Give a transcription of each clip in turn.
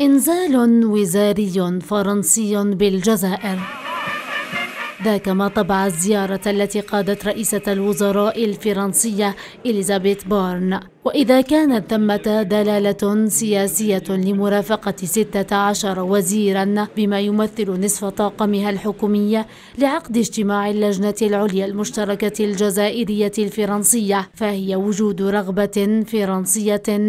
إنزال وزاري فرنسي بالجزائر ذاك ما طبع الزيارة التي قادت رئيسة الوزراء الفرنسية إليزابيث بورن وإذا كانت ثمة دلالة سياسية لمرافقة 16 وزيرا بما يمثل نصف طاقمها الحكومية لعقد اجتماع اللجنة العليا المشتركة الجزائرية الفرنسية فهي وجود رغبة فرنسية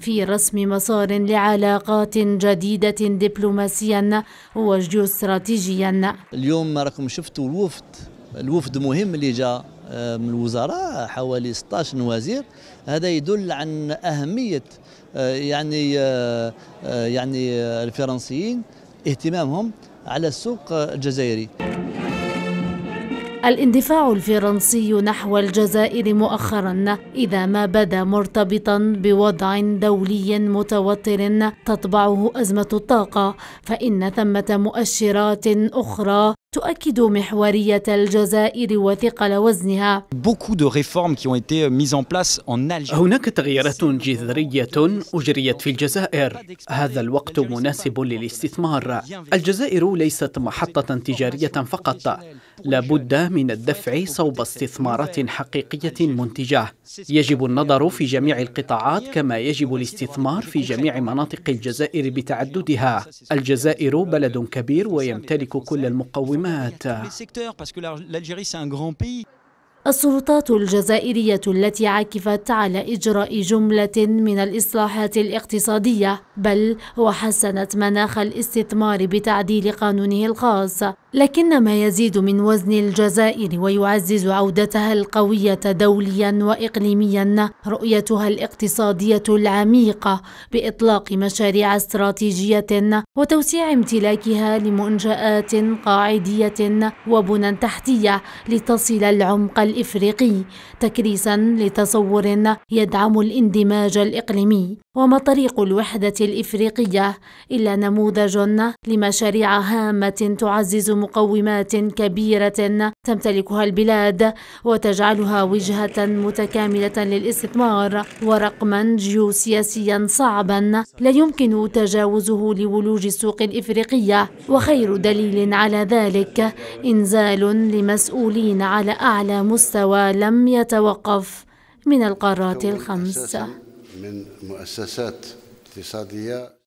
في رسم مسار لعلاقات جديدة دبلوماسيا وجيوستراتيجيا اليوم راكم شفتوا الوفد الوفد مهم اللي جاء آه، من الوزراء حوالي 16 وزير هذا يدل عن اهميه آه، يعني آه، يعني الفرنسيين اهتمامهم على السوق الجزائري الاندفاع الفرنسي نحو الجزائر مؤخرا اذا ما بدا مرتبطا بوضع دولي متوتر تطبعه ازمه الطاقه فان ثمه مؤشرات اخرى تؤكد محورية الجزائر وثقل وزنها هناك تغييرات جذرية أجريت في الجزائر هذا الوقت مناسب للاستثمار الجزائر ليست محطة تجارية فقط لابد من الدفع صوب استثمارات حقيقية منتجة يجب النظر في جميع القطاعات كما يجب الاستثمار في جميع مناطق الجزائر بتعددها الجزائر بلد كبير ويمتلك كل المقومات المقومات السلطات الجزائرية التي عكفت على إجراء جملة من الإصلاحات الاقتصادية بل وحسنت مناخ الاستثمار بتعديل قانونه الخاص لكن ما يزيد من وزن الجزائر ويعزز عودتها القوية دوليا وإقليميا رؤيتها الاقتصادية العميقة بإطلاق مشاريع استراتيجية وتوسيع امتلاكها لمنشآت قاعدية وبنى تحتية لتصل العمق الإفريقي تكريسا لتصور يدعم الاندماج الإقليمي وما طريق الوحدة الإفريقية إلا نموذج لمشاريع هامة تعزز مقومات كبيرة تمتلكها البلاد وتجعلها وجهة متكاملة للاستثمار ورقما جيوسياسيا صعبا لا يمكن تجاوزه لولوج السوق الإفريقية وخير دليل على ذلك إنزال لمسؤولين على أعلى مستوى لم يتوقف من القارات الخمس من مؤسسات this idea